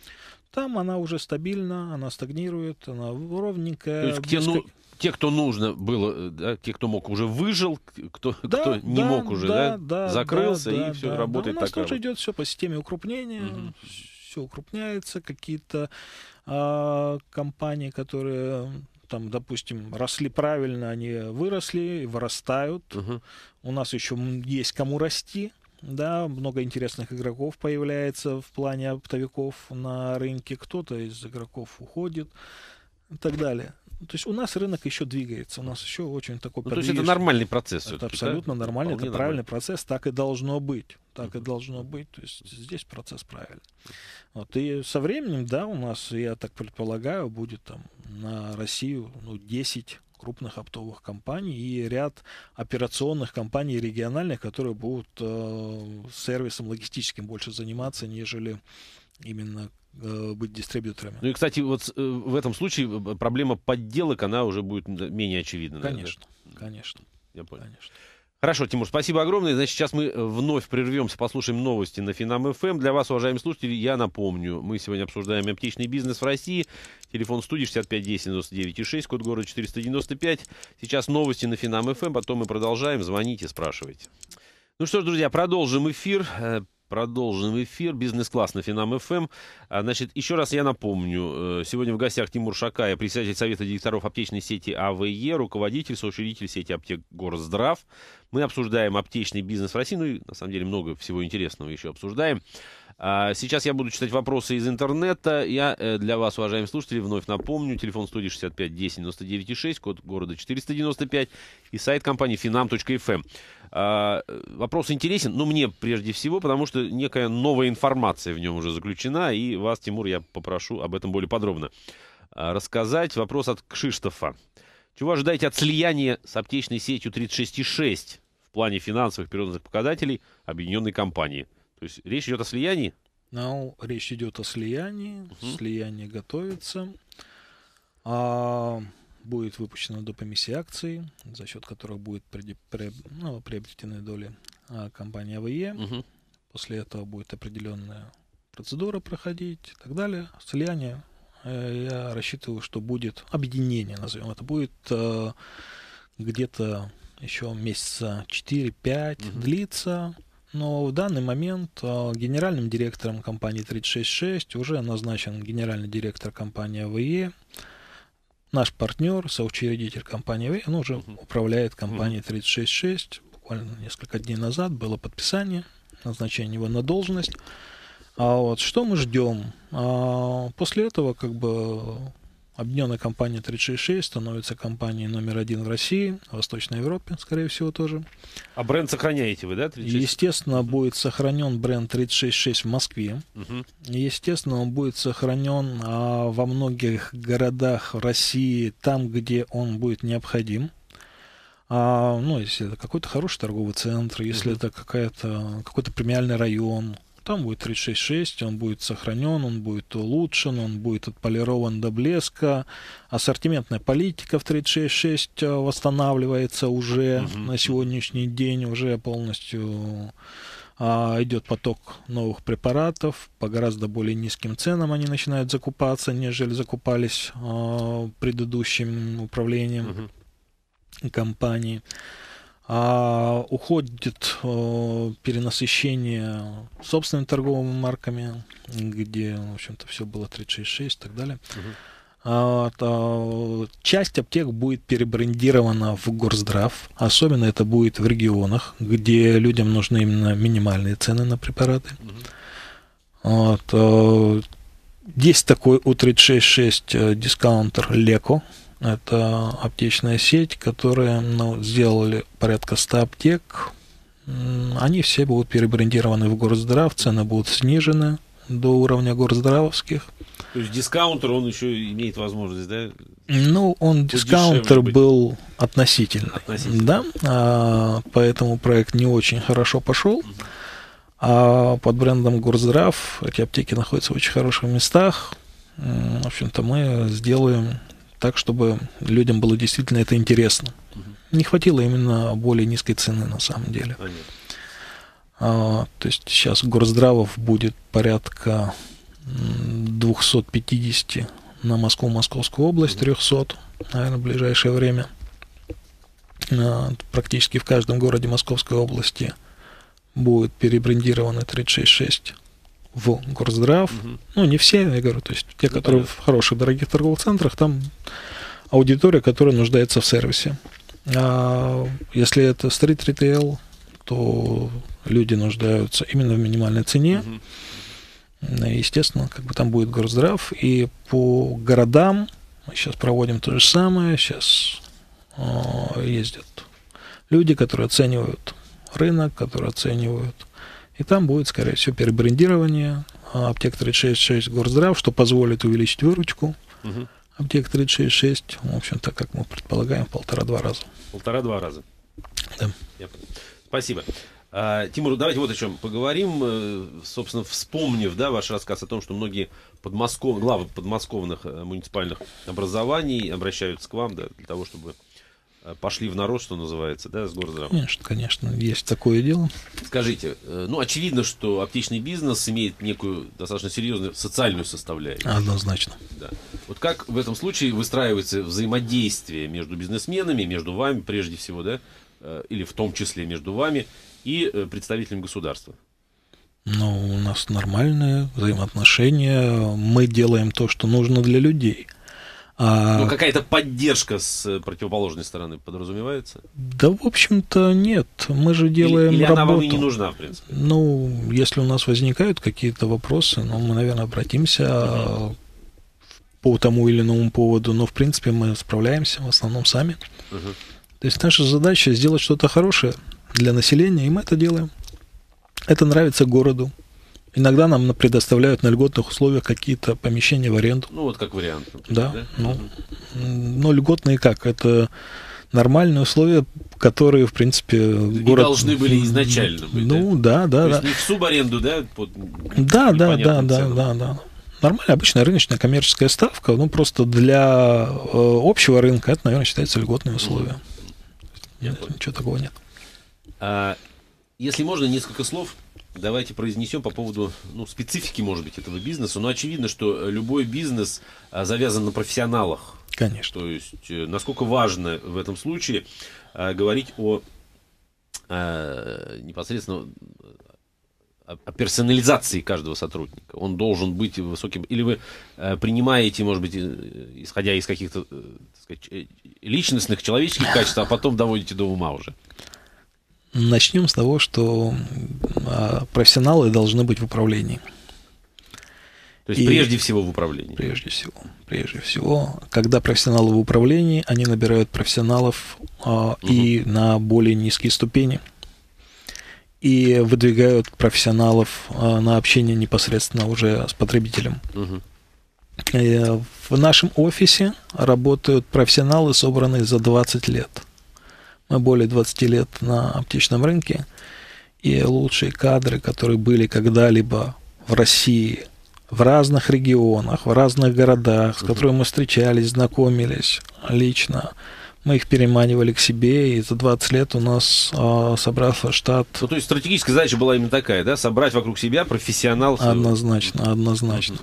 Там она уже стабильна, она стагнирует, она ровненькая. То есть близко... те, ну, те, кто нужно было, да, те, кто мог, уже выжил, кто, да, кто не да, мог уже, да, да, да закрылся да, и да, все да, ну, работает. Да. У нас тоже вот. идет все по системе укрупнения. Угу все укрупняется, какие-то э, компании, которые там, допустим, росли правильно, они выросли, вырастают. Угу. У нас еще есть кому расти. Да, много интересных игроков появляется в плане оптовиков на рынке. Кто-то из игроков уходит и так далее. То есть у нас рынок еще двигается, у нас еще очень такой... Ну, то есть это нормальный процесс. Это абсолютно да? нормальный, Вполне это правильный процесс, так и должно быть. Так и должно быть, то есть здесь процесс правильный. Вот, и со временем, да, у нас, я так предполагаю, будет там на Россию ну, 10 крупных оптовых компаний и ряд операционных компаний региональных, которые будут э, сервисом логистическим больше заниматься, нежели именно э, быть дистрибьюторами. Ну и, кстати, вот э, в этом случае э, проблема подделок, она уже будет менее очевидна. Конечно, наверное. конечно. Я понял. Конечно. Хорошо, Тимур, спасибо огромное. Значит, сейчас мы э, вновь прервемся, послушаем новости на Финам ФМ. Эм. Для вас, уважаемые слушатели, я напомню, мы сегодня обсуждаем аптечный бизнес в России. Телефон студии 6510-99,6, код города 495. Сейчас новости на Финам ФМ, эм, потом мы продолжаем. Звоните, спрашивайте. Ну что ж, друзья, продолжим эфир. Э, Продолжим эфир. Бизнес-класс на Финам ФМ. А, значит, еще раз я напомню. Э, сегодня в гостях Тимур Шакая, председатель Совета директоров аптечной сети АВЕ, руководитель, соучредитель сети аптек Горздрав. Мы обсуждаем аптечный бизнес в России. Ну и, на самом деле, много всего интересного еще обсуждаем. А, сейчас я буду читать вопросы из интернета. Я э, для вас, уважаемые слушатели, вновь напомню. Телефон студии 65 10 99 6, код города 495 и сайт компании finam.fm. Эм. А, вопрос интересен, но ну, мне прежде всего, потому что некая новая информация в нем уже заключена, и вас, Тимур, я попрошу об этом более подробно а, рассказать. Вопрос от Кшиштофа. Чего ожидаете от слияния с аптечной сетью 36.6 в плане финансовых природных показателей объединенной компании? То есть речь идет о слиянии? Ну, речь идет о слиянии. Угу. Слияние готовится. А, будет выпущена до комиссии акций, за счет которых будет при, при, ну, приобретены доли а, компании АВЕ. Угу. После этого будет определенная процедура проходить и так далее. Слияние, э, я рассчитываю, что будет объединение, назовем это, будет э, где-то еще месяца 4-5 угу. длится но в данный момент а, генеральным директором компании 366 уже назначен генеральный директор компании АВЕ, наш партнер, соучредитель компании АВЕ, он уже uh-huh. управляет компанией 366. Буквально несколько дней назад было подписание, назначение его на должность. А вот что мы ждем? А, после этого как бы Объединенная компания 366 становится компанией номер один в России, в Восточной Европе, скорее всего, тоже. А бренд сохраняете вы, да? 366? Естественно, будет сохранен бренд 366 в Москве. Угу. Естественно, он будет сохранен а, во многих городах России, там, где он будет необходим. А, ну, если это какой-то хороший торговый центр, если угу. это какая-то, какой-то премиальный район, там будет 36.6, он будет сохранен, он будет улучшен, он будет отполирован до блеска. Ассортиментная политика в 36.6 э, восстанавливается уже угу. на сегодняшний день, уже полностью а, идет поток новых препаратов по гораздо более низким ценам они начинают закупаться, нежели закупались а, предыдущим управлением угу. компании а уходит э, перенасыщение собственными торговыми марками, где, в общем-то, все было 36,6 и так далее. А, а, часть аптек будет перебрендирована в Горздрав. Особенно это будет в регионах, где людям нужны именно минимальные цены на препараты. Вот, э, есть такой У366 э, дискаунтер Леко. Это аптечная сеть, которая ну, сделали порядка 100 аптек. Они все будут перебрендированы в Горздрав, цены будут снижены до уровня горздравовских. То есть дискаунтер, он еще имеет возможность, да? Ну, он дискаунтер был относительный, относительный. да, а, поэтому проект не очень хорошо пошел. А под брендом Горздрав эти аптеки находятся в очень хороших местах. В общем-то, мы сделаем так, чтобы людям было действительно это интересно. Не хватило именно более низкой цены на самом деле. а, то есть сейчас горздравов будет порядка 250 на Москву, Московскую область, 300, наверное, в ближайшее время. А, практически в каждом городе Московской области будет перебрендированы 366 в Горздрав. Угу. Ну, не все, я говорю, то есть те, ну, которые понятно. в хороших, дорогих торговых центрах, там аудитория, которая нуждается в сервисе. А если это стрит-ритейл, то люди нуждаются именно в минимальной цене. Угу. Естественно, как бы там будет Горздрав. И по городам мы сейчас проводим то же самое. Сейчас а, ездят люди, которые оценивают рынок, которые оценивают и там будет, скорее всего, перебрендирование аптек 366 Горздрав, что позволит увеличить выручку. Угу. Аптек 366, в общем, то как мы предполагаем, в полтора-два раза. Полтора-два раза. Да. Я понял. Спасибо. А, Тимур, давайте вот о чем поговорим. Э, собственно, вспомнив да, ваш рассказ о том, что многие подмосков... главы подмосковных э, муниципальных образований обращаются к вам да, для того, чтобы Э, пошли в народ, что называется, да, с горздрава? Конечно, конечно, есть такое дело. Скажите, э, ну, очевидно, что аптечный бизнес имеет некую достаточно серьезную социальную составляющую. Однозначно. Да. Вот как в этом случае выстраивается взаимодействие между бизнесменами, между вами прежде всего, да, э, или в том числе между вами и представителями государства? Ну, у нас нормальные взаимоотношения, мы делаем то, что нужно для людей – а... Ну, какая-то поддержка с противоположной стороны подразумевается? Да, в общем-то, нет. Мы же делаем или, или работу. она вам и не нужна, в принципе? Ну, если у нас возникают какие-то вопросы, ну, мы, наверное, обратимся угу. по тому или иному поводу. Но, в принципе, мы справляемся в основном сами. Угу. То есть наша задача сделать что-то хорошее для населения, и мы это делаем. Это нравится городу, Иногда нам предоставляют на льготных условиях какие-то помещения в аренду. Ну, вот как вариант. Например, да, да? Ну, но ну, льготные как? Это нормальные условия, которые, в принципе, и город... должны были изначально быть, Ну, да, да, да. То да. есть не в субаренду, да? Под... Да, да, да, да, да, да. Нормальная, обычная рыночная коммерческая ставка, ну, просто для э, общего рынка это, наверное, считается льготные условия. Нет, ничего такого нет. А, если можно, несколько слов давайте произнесем по поводу ну, специфики, может быть, этого бизнеса. Но очевидно, что э, любой бизнес а, завязан на профессионалах. Конечно. То есть, э, насколько важно в этом случае а, говорить о а, непосредственно о персонализации каждого сотрудника. Он должен быть высоким. Или вы э, принимаете, может быть, исходя из каких-то личностных, человеческих качеств, а потом доводите до ума уже. Начнем с того, что а, профессионалы должны быть в управлении. То есть и прежде всего в управлении. Прежде всего. Прежде всего, когда профессионалы в управлении, они набирают профессионалов угу. и на более низкие ступени и выдвигают профессионалов а, на общение непосредственно уже с потребителем. Угу. В нашем офисе работают профессионалы, собранные за 20 лет более 20 лет на аптечном рынке, и лучшие кадры, которые были когда-либо в России, в разных регионах, в разных городах, с которыми мы встречались, знакомились лично, мы их переманивали к себе, и за 20 лет у нас э, собрался штат... Ну, то есть стратегическая задача была именно такая, да? Собрать вокруг себя профессионалов? Однозначно, однозначно.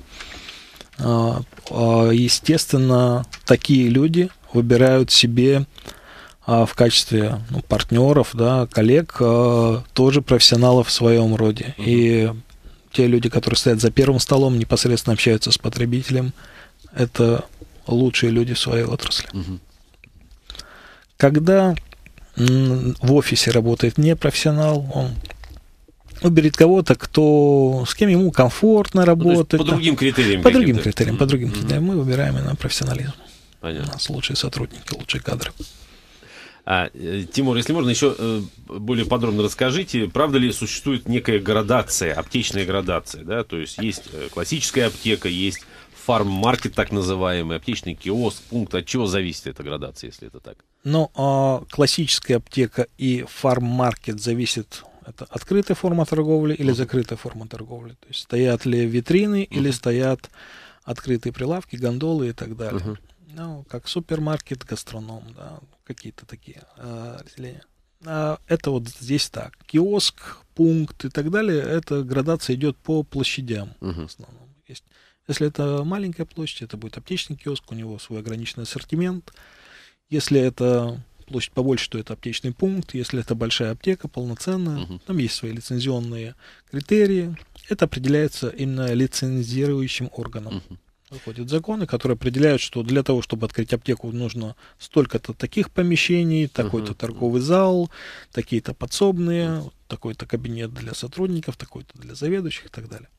А, а, естественно, такие люди выбирают себе а в качестве ну, партнеров, да, коллег, э, тоже профессионалов в своем роде. И те люди, которые стоят за первым столом, непосредственно общаются с потребителем, это лучшие люди в своей отрасли. Угу. Когда в офисе работает не профессионал, он выберет кого-то, кто с кем ему комфортно ну, работать. Ну, по другим критериям. По другим критериям, по другим критериям. Мы выбираем именно профессионализм. Понятно. У нас лучшие сотрудники, лучшие кадры. А, э, Тимур, если можно, еще э, более подробно расскажите, правда ли существует некая градация, аптечная градация, да, то есть есть э, классическая аптека, есть фарм-маркет так называемый, аптечный киоск, пункт, от чего зависит эта градация, если это так? Ну, а, классическая аптека и фарм-маркет зависят это открытая форма торговли или закрытая форма торговли. То есть стоят ли витрины или стоят открытые прилавки, гондолы и так далее. Uh-huh ну, как супермаркет, гастроном, да, какие-то такие разделения. Э, а это вот здесь так. Киоск, пункт и так далее, Эта градация идет по площадям угу. в основном. Есть. Если это маленькая площадь, это будет аптечный киоск, у него свой ограниченный ассортимент. Если это площадь побольше, то это аптечный пункт. Если это большая аптека, полноценная, угу. там есть свои лицензионные критерии. Это определяется именно лицензирующим органом. Угу выходят законы, которые определяют, что для того, чтобы открыть аптеку, нужно столько-то таких помещений, такой-то uh-huh. торговый зал, такие-то подсобные, uh такой-то кабинет для сотрудников, такой-то для заведующих и так далее.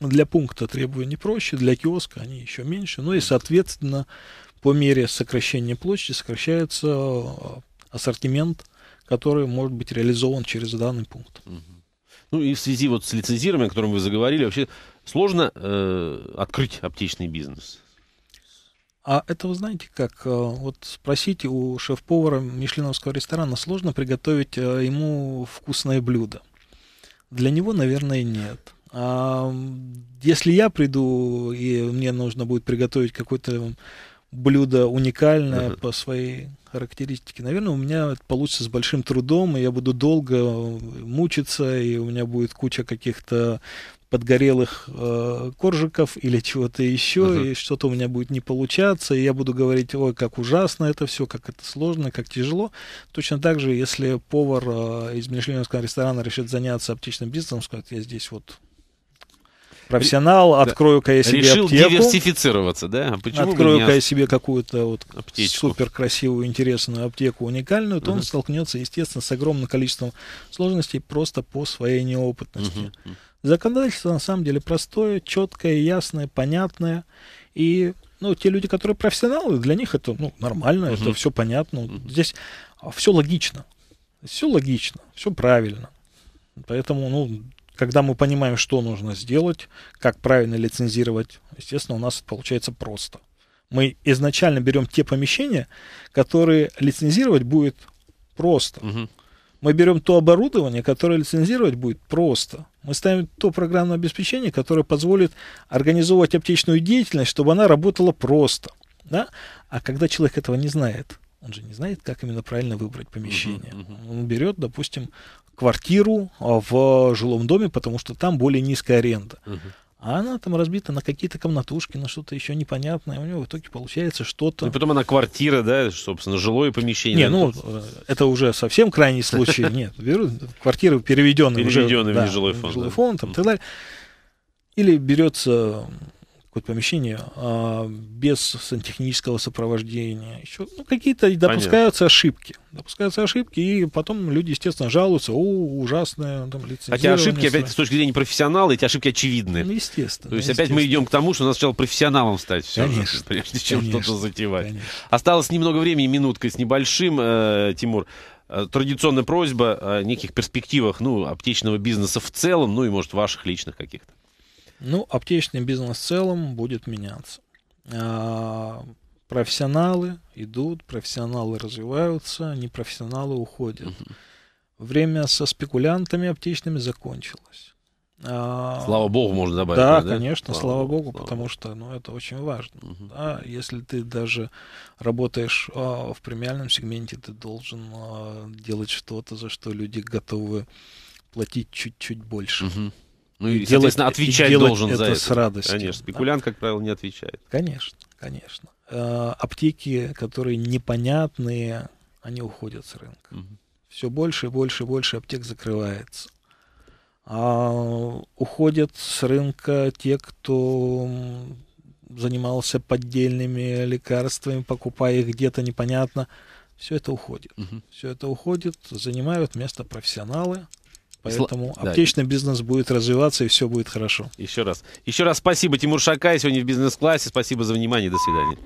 Для пункта требования проще, для киоска они еще меньше, ну и, соответственно, по мере сокращения площади сокращается э, ассортимент, который может быть реализован через данный пункт. Ну и в связи вот с лицензированием, о котором вы заговорили, вообще Сложно э, открыть аптечный бизнес. А это вы знаете как? Э, вот спросите у шеф-повара мишленовского ресторана, сложно приготовить э, ему вкусное блюдо? Для него, наверное, нет. А если я приду, и мне нужно будет приготовить какое-то блюдо уникальное uh-huh. по своей характеристике, наверное, у меня это получится с большим трудом, и я буду долго э, мучиться, и у меня будет куча каких-то подгорелых э, коржиков или чего-то еще, uh-huh. и что-то у меня будет не получаться, и я буду говорить, ой, как ужасно это все, как это сложно, как тяжело. Точно так же, если повар э, из мишленовского ресторана решит заняться аптечным бизнесом, скажет, я здесь вот профессионал, открою-ка я себе Решил аптеку. диверсифицироваться, да? А почему открою-ка я себе какую-то вот Аптечку. супер красивую, интересную аптеку, уникальную, то uh-huh. он столкнется, естественно, с огромным количеством сложностей просто по своей неопытности. Uh-huh. Законодательство на самом деле простое, четкое, ясное, понятное. И ну, те люди, которые профессионалы, для них это ну, нормально, угу. это все понятно. Здесь все логично. Все логично, все правильно. Поэтому, ну, когда мы понимаем, что нужно сделать, как правильно лицензировать, естественно, у нас получается просто. Мы изначально берем те помещения, которые лицензировать будет просто. Угу. Мы берем то оборудование, которое лицензировать будет просто. Мы ставим то программное обеспечение, которое позволит организовывать аптечную деятельность, чтобы она работала просто. Да? А когда человек этого не знает, он же не знает, как именно правильно выбрать помещение. Он берет, допустим, квартиру а, в жилом доме, потому что там более низкая аренда. Uh-huh. А она там разбита на какие-то комнатушки, на что-то еще непонятное. У него в итоге получается что-то... Ну, и потом она квартира, да, собственно, жилое помещение. Не, ну, это уже совсем крайний случай. Нет, берут квартиры переведенные, переведенные в, уже, фонд. В жилой фонд там, и так Или берется какое-то помещение а, без сантехнического сопровождения. Еще, ну, какие-то допускаются Понятно. ошибки. Допускаются ошибки, и потом люди, естественно, жалуются, о, ужасное там, Хотя ошибки, опять, с точки зрения профессионала, эти ошибки очевидны. Ну, естественно. То есть опять мы идем к тому, что надо сначала профессионалом стать, все конечно, же, прежде чем конечно, что-то затевать. Конечно. Осталось немного времени, минутка с небольшим, э, Тимур э, традиционная просьба о неких перспективах ну, аптечного бизнеса в целом, ну и, может, ваших личных каких-то. Ну, аптечный бизнес в целом будет меняться. А, профессионалы идут, профессионалы развиваются, непрофессионалы уходят. Время со спекулянтами аптечными закончилось. А, слава богу, можно добавить. Да, да? конечно, слава, слава богу, слава потому что ну, это очень важно. Угу. Да? Если ты даже работаешь а, в премиальном сегменте, ты должен а, делать что-то, за что люди готовы платить чуть-чуть больше. Угу. Ну и, и соответственно, отвечать и делать должен это за это. с радостью. Конечно, спекулянт, да. как правило, не отвечает. Конечно, конечно. Э, аптеки, которые непонятные, они уходят с рынка. Угу. Все больше и больше и больше аптек закрывается. А уходят с рынка те, кто занимался поддельными лекарствами, покупая их где-то непонятно. Все это уходит. Угу. Все это уходит, занимают место профессионалы, Поэтому Сл... аптечный да. бизнес будет развиваться, и все будет хорошо. Еще раз. Еще раз спасибо Тимур Шакай сегодня в бизнес-классе. Спасибо за внимание. До свидания.